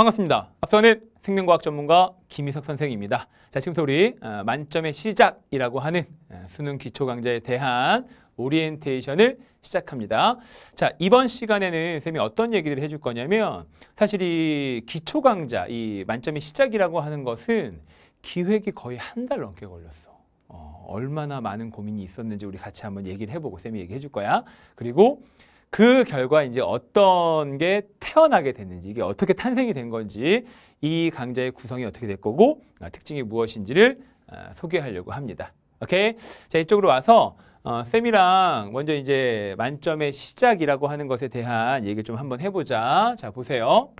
반갑습니다. 앞서는 생명과학 전문가 김희석 선생입니다. 자, 지금부터 우리 어, 만점의 시작이라고 하는 어, 수능 기초 강좌에 대한 오리엔테이션을 시작합니다. 자, 이번 시간에는 쌤이 어떤 얘기를 해줄 거냐면 사실 이 기초 강좌, 이 만점의 시작이라고 하는 것은 기획이 거의 한 달 넘게 걸렸어. 어, 얼마나 많은 고민이 있었는지 우리 같이 한번 얘기를 해보고 쌤이 얘기해 줄 거야. 그리고 그 결과 이제 어떤 게 태어나게 됐는지 이게 어떻게 탄생이 된 건지 이 강좌의 구성이 어떻게 될 거고 아, 특징이 무엇인지를 아, 소개하려고 합니다. 오케이? 자 이쪽으로 와서 어, 쌤이랑 먼저 이제 만점의 시작이라고 하는 것에 대한 얘기를 좀 한번 해보자. 자 보세요.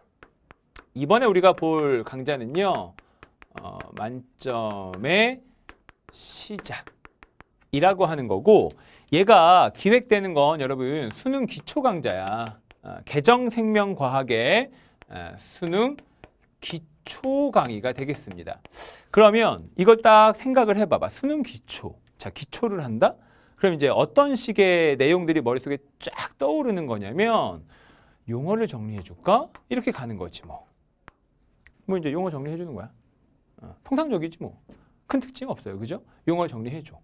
이번에 우리가 볼 강좌는요. 어, 만점의 시작. 이라고 하는 거고 얘가 기획되는 건 여러분 수능 기초 강좌야. 어, 아, 개정생명과학의 어, 아, 수능 기초 강의가 되겠습니다. 그러면 이걸 딱 생각을 해봐봐. 수능 기초. 자, 기초를 한다? 그럼 이제 어떤 식의 내용들이 머릿속에 쫙 떠오르는 거냐면 용어를 정리해줄까? 이렇게 가는 거지 뭐. 뭐 이제 용어 정리해주는 거야. 어, 통상적이지 뭐. 큰 특징 없어요. 그죠? 용어 정리해줘.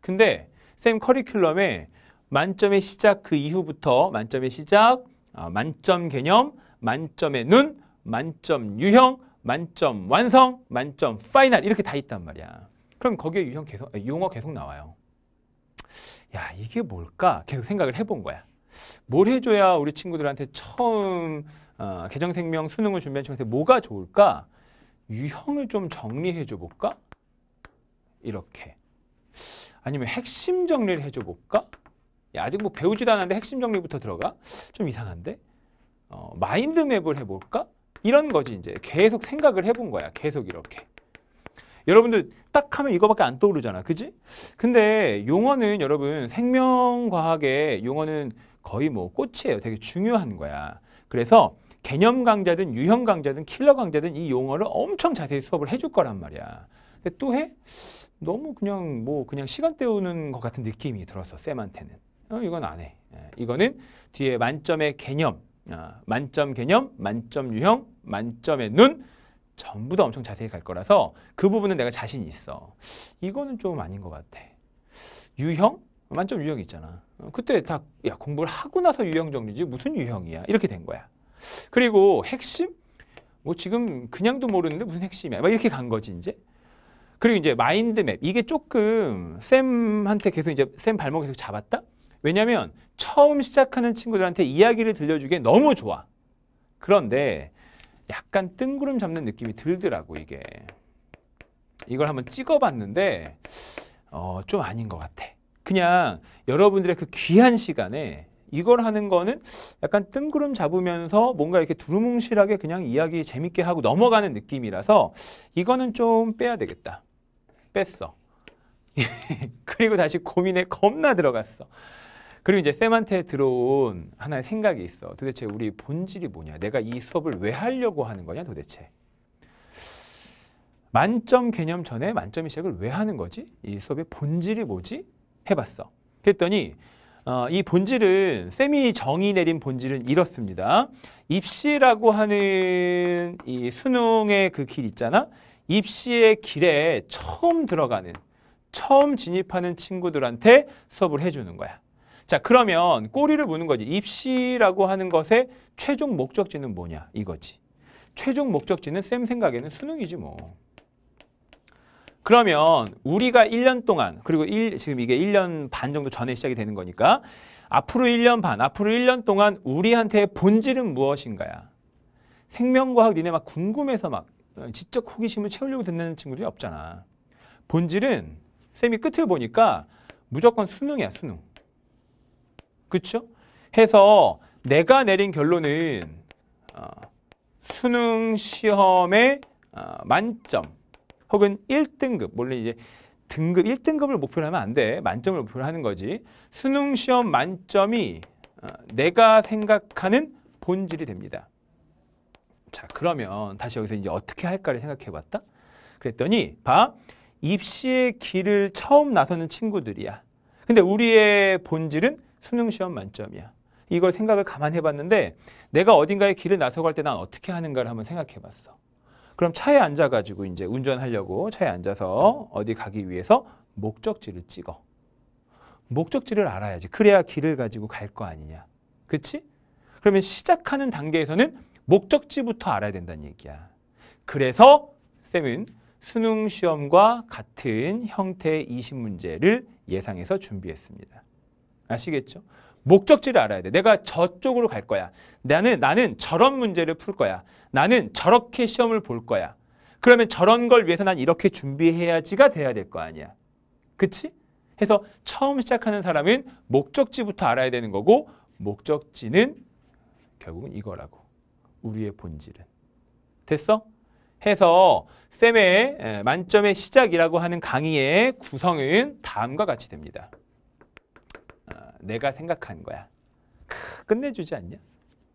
근데 쌤 커리큘럼에 만점의 시작 그 이후부터 만점의 시작, 아, 만점 개념, 만점의 눈, 만점 유형, 만점 완성, 만점 파이널 이렇게 다 있단 말이야. 그럼 거기에 유형 계속, 아, 용어 계속 나와요. 야 이게 뭘까? 계속 생각을 해본 거야. 뭘 해줘야 우리 친구들한테 처음 어, 개정생명 수능을 준비한 친구한테 뭐가 좋을까? 유형을 좀 정리해줘 볼까? 이렇게. 아니면 핵심 정리를 해줘 볼까? 아직 뭐 배우지도 않았는데 핵심 정리부터 들어가? 좀 이상한데? 어, 마인드맵을 해볼까? 이런 거지 이제 계속 생각을 해본 거야. 계속 이렇게. 여러분들 딱 하면 이거밖에 안 떠오르잖아. 그지? 근데 용어는 여러분 생명과학의 용어는 거의 뭐 꽃이에요. 되게 중요한 거야. 그래서 개념 강좌든 유형 강좌든 킬러 강좌든 이 용어를 엄청 자세히 수업을 해줄 거란 말이야. 근데 또 해? 너무 그냥 뭐 그냥 시간 때우는 것 같은 느낌이 들었어 쌤한테는 어, 이건 안 해. 예, 이거는 뒤에 만점의 개념, 아, 만점 개념, 만점 유형, 만점의 눈 전부 다 엄청 자세히 갈 거라서 그 부분은 내가 자신 있어. 이거는 좀 아닌 것 같아. 유형? 만점 유형 있잖아. 어, 그때 다 야, 공부를 하고 나서 유형 정리지 무슨 유형이야? 이렇게 된 거야. 그리고 핵심? 뭐 지금 그냥도 모르는데 무슨 핵심이야? 막 이렇게 간 거지 이제. 그리고 이제 마인드맵 이게 조금 쌤한테 계속 이제 쌤 발목 계속 잡았다. 왜냐하면 처음 시작하는 친구들한테 이야기를 들려주기에 너무 좋아. 그런데 약간 뜬구름 잡는 느낌이 들더라고 이게. 이걸 한번 찍어봤는데 어, 좀 아닌 것 같아. 그냥 여러분들의 그 귀한 시간에 이걸 하는 거는 약간 뜬구름 잡으면서 뭔가 이렇게 두루뭉실하게 그냥 이야기 재밌게 하고 넘어가는 느낌이라서 이거는 좀 빼야 되겠다. 뺐어. 그리고 다시 고민에 겁나 들어갔어. 그리고 이제 쌤한테 들어온 하나의 생각이 있어. 도대체 우리 본질이 뭐냐? 내가 이 수업을 왜 하려고 하는 거냐 도대체? 만점 개념 전에 만점 이시작을 왜 하는 거지? 이 수업의 본질이 뭐지? 해봤어. 그랬더니 어, 이 본질은 쌤이 정의 내린 본질은 이렇습니다. 입시라고 하는 이 수능의 그 길 있잖아. 입시의 길에 처음 들어가는 처음 진입하는 친구들한테 수업을 해주는 거야. 자 그러면 꼬리를 무는 거지. 입시라고 하는 것의 최종 목적지는 뭐냐 이거지. 최종 목적지는 쌤 생각에는 수능이지 뭐. 그러면 우리가 1년 동안 그리고 1, 지금 이게 1년 반 정도 전에 시작이 되는 거니까 앞으로 1년 반, 앞으로 1년 동안 우리한테 본질은 무엇인가야. 생명과학 니네 막 궁금해서 막 어, 지적 호기심을 채우려고 듣는 친구들이 없잖아. 본질은 쌤이 끝을 보니까 무조건 수능이야, 수능. 그쵸? 해서 내가 내린 결론은 어, 수능 시험의 어, 만점 혹은 1등급, 원래 이제 등급 1등급을 목표로 하면 안 돼. 만점을 목표로 하는 거지. 수능 시험 만점이 어, 내가 생각하는 본질이 됩니다. 자, 그러면 다시 여기서 이제 어떻게 할까를 생각해 봤다? 그랬더니 봐. 입시의 길을 처음 나서는 친구들이야. 근데 우리의 본질은 수능 시험 만점이야. 이걸 생각을 감안 해봤는데 내가 어딘가에 길을 나서갈 때 난 어떻게 하는가를 한번 생각해봤어. 그럼 차에 앉아가지고 이제 운전하려고 차에 앉아서 어디 가기 위해서 목적지를 찍어. 목적지를 알아야지. 그래야 길을 가지고 갈 거 아니냐. 그치? 그러면 시작하는 단계에서는 목적지부터 알아야 된다는 얘기야. 그래서 쌤은 수능 시험과 같은 형태의 이십 문제를 예상해서 준비했습니다. 아시겠죠? 목적지를 알아야 돼. 내가 저쪽으로 갈 거야. 나는 나는 저런 문제를 풀 거야. 나는 저렇게 시험을 볼 거야. 그러면 저런 걸 위해서 난 이렇게 준비해야지가 돼야 될 거 아니야. 그치? 해서 처음 시작하는 사람은 목적지부터 알아야 되는 거고 목적지는 결국은 이거라고. 우리의 본질은. 됐어? 해서 쌤의 만점의 시작이라고 하는 강의의 구성은 다음과 같이 됩니다. 아, 내가 생각한 거야. 크, 끝내주지 않냐?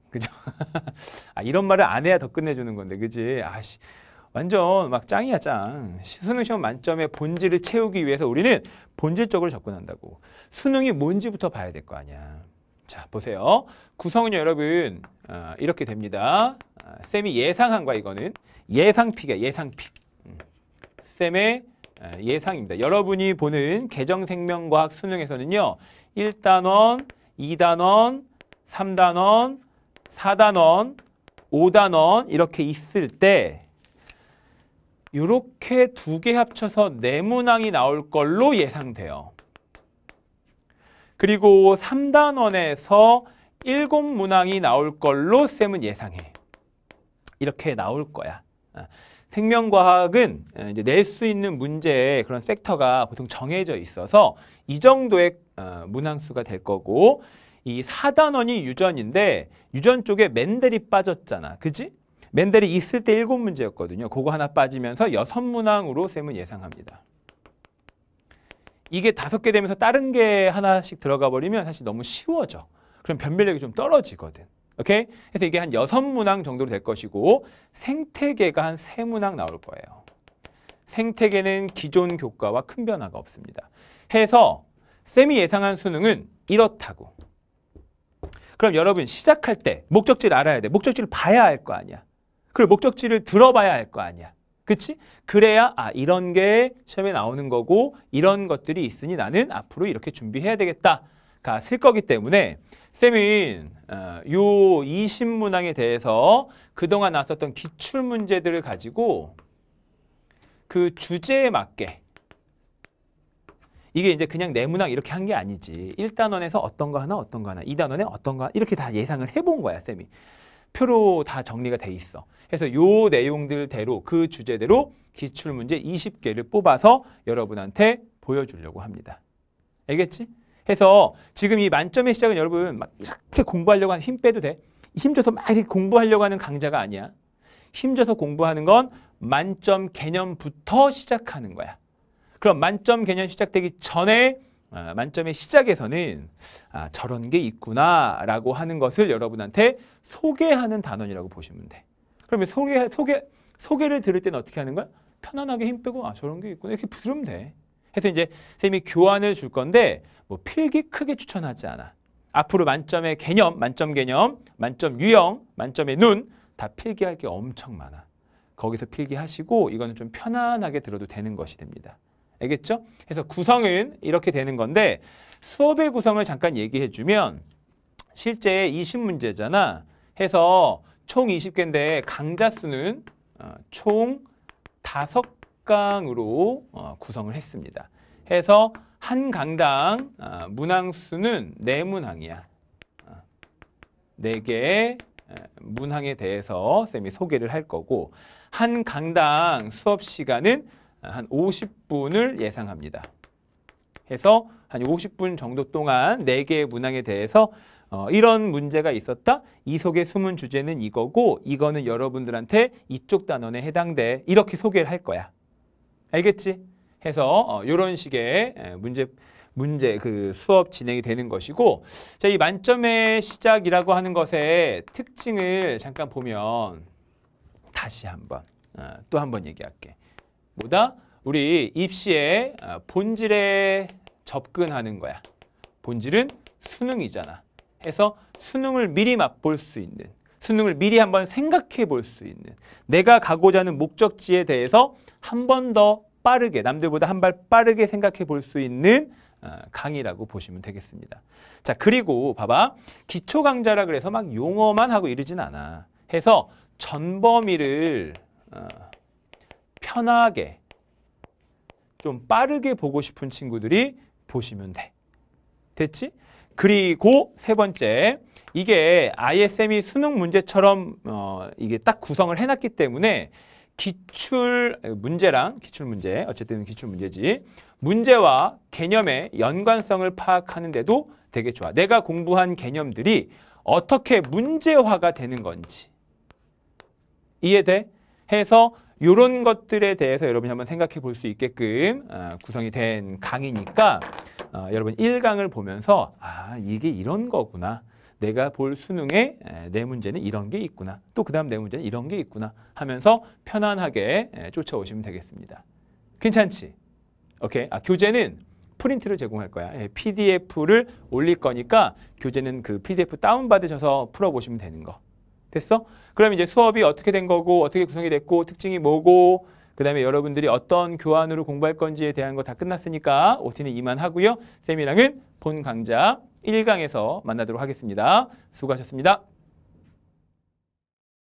그죠? 아, 이런 말을 안 해야 더 끝내주는 건데, 그지? 아씨, 완전 막 짱이야, 짱. 수능 시험 만점의 본질을 채우기 위해서 우리는 본질적으로 접근한다고. 수능이 뭔지부터 봐야 될 거 아니야. 자, 보세요. 구성은 여러분 어, 이렇게 됩니다. 아, 쌤이 예상한 거야, 이거는. 예상픽이야, 예상픽. 음. 쌤의 어, 예상입니다. 여러분이 보는 개정생명과학 수능에서는요. 1단원, 2단원, 3단원, 4단원, 5단원 이렇게 있을 때 이렇게 두 개 합쳐서 네문항이 나올 걸로 예상돼요. 그리고 3단원에서 7문항이 나올 걸로 쌤은 예상해. 이렇게 나올 거야. 어. 생명과학은 어, 이제 낼 수 있는 문제의 그런 섹터가 보통 정해져 있어서 이 정도의 어, 문항수가 될 거고 이 4단원이 유전인데 유전 쪽에 맨델이 빠졌잖아. 그지? 맨델이 있을 때 7문제였거든요. 그거 하나 빠지면서 6문항으로 쌤은 예상합니다. 이게 다섯 개 되면서 다른 게 하나씩 들어가 버리면 사실 너무 쉬워져. 그럼 변별력이 좀 떨어지거든. 오케이? 그래서 이게 한 여섯 문항 정도로 될 것이고 생태계가 한 세 문항 나올 거예요. 생태계는 기존 교과와 큰 변화가 없습니다. 해서 쌤이 예상한 수능은 이렇다고. 그럼 여러분 시작할 때 목적지를 알아야 돼. 목적지를 봐야 할 거 아니야. 그리고 목적지를 들어봐야 할 거 아니야. 그치? 그래야 아 이런 게 시험에 나오는 거고 이런 것들이 있으니 나는 앞으로 이렇게 준비해야 되겠다가 쓸 거기 때문에 쌤은 어, 요 이신문항에 대해서 그동안 나왔었던 기출문제들을 가지고 그 주제에 맞게 이게 이제 그냥 내문항 이렇게 한 게 아니지. 일단원에서 어떤 거 하나, 어떤 거 하나, 이단원에 어떤 거 하나 이렇게 다 예상을 해 본 거야, 쌤이. 표로 다 정리가 돼 있어. 그래서 요 내용들대로 그 주제대로 기출문제 20개를 뽑아서 여러분한테 보여주려고 합니다. 알겠지? 해서 지금 이 만점의 시작은 여러분 막 이렇게 공부하려고 하는 힘 빼도 돼. 힘줘서 막 이렇게 공부하려고 하는 강자가 아니야. 힘줘서 공부하는 건 만점 개념부터 시작하는 거야. 그럼 만점 개념 시작되기 전에 아, 만점의 시작에서는 아, 저런 게 있구나라고 하는 것을 여러분한테 소개하는 단원이라고 보시면 돼. 그러면 소개, 소개, 소개를 들을 때는 어떻게 하는 거야? 편안하게 힘 빼고 아 저런 게 있구나 이렇게 들으면 돼. 해서 이제 쌤이 교환을 줄 건데 뭐 필기 크게 추천하지 않아. 앞으로 만점의 개념, 만점 개념, 만점 유형, 만점의 눈 다 필기할 게 엄청 많아. 거기서 필기하시고 이거는 좀 편안하게 들어도 되는 것이 됩니다. 알겠죠? 그래서 구성은 이렇게 되는 건데 수업의 구성을 잠깐 얘기해 주면 실제 20문제잖아. 해서 총 20개인데 강좌 수는 어, 총 5강으로 어, 구성을 했습니다. 해서 한 강당 어, 문항 수는 4문항이야. 4개의 문항에 대해서 쌤이 소개를 할 거고 한 강당 수업 시간은 한 50분을 예상합니다. 해서 한 50분 정도 동안 4개의 문항에 대해서 어, 이런 문제가 있었다. 이 속에 숨은 주제는 이거고 이거는 여러분들한테 이쪽 단원에 해당돼. 이렇게 소개를 할 거야. 알겠지? 해서 어, 이런 식의 문제 문제 그 수업 진행이 되는 것이고 자, 이 만점의 시작이라고 하는 것의 특징을 잠깐 보면 다시 한번 어, 또한 번 얘기할게. 뭐다? 우리 입시의 어, 본질에 접근하는 거야. 본질은 수능이잖아. 해서 수능을 미리 맛볼 수 있는 수능을 미리 한번 생각해 볼 수 있는 내가 가고자 하는 목적지에 대해서 한 번 더 빠르게 남들보다 한 발 빠르게 생각해 볼 수 있는 어, 강의라고 보시면 되겠습니다. 자 그리고 봐봐 기초 강좌라 그래서 막 용어만 하고 이러진 않아 해서 전범위를 어, 편하게 좀 빠르게 보고 싶은 친구들이 보시면 돼. 됐지? 그리고 세 번째 이게 ISM이 수능 문제처럼 어, 이게 딱 구성을 해놨기 때문에 기출 문제랑 기출 문제 어쨌든 기출 문제지 문제와 개념의 연관성을 파악하는 데도 되게 좋아. 내가 공부한 개념들이 어떻게 문제화가 되는 건지 이해돼? 해서 이런 것들에 대해서 여러분이 한번 생각해 볼 수 있게끔 아, 구성이 된 강의니까 어, 여러분 1강을 보면서 아 이게 이런 거구나. 내가 볼 수능에 내 문제는 이런 게 있구나. 또 그 다음 내 문제는 이런 게 있구나 하면서 편안하게 쫓아오시면 되겠습니다. 괜찮지? 오케이. 아, 교재는 프린트를 제공할 거야. 예, PDF를 올릴 거니까 교재는 그 PDF 다운받으셔서 풀어보시면 되는 거. 됐어? 그럼 이제 수업이 어떻게 된 거고 어떻게 구성이 됐고 특징이 뭐고 그 다음에 여러분들이 어떤 교환으로 공부할 건지에 대한 거 다 끝났으니까 OT는 이만 하고요. 쌤이랑은 본 강좌 1강에서 만나도록 하겠습니다. 수고하셨습니다.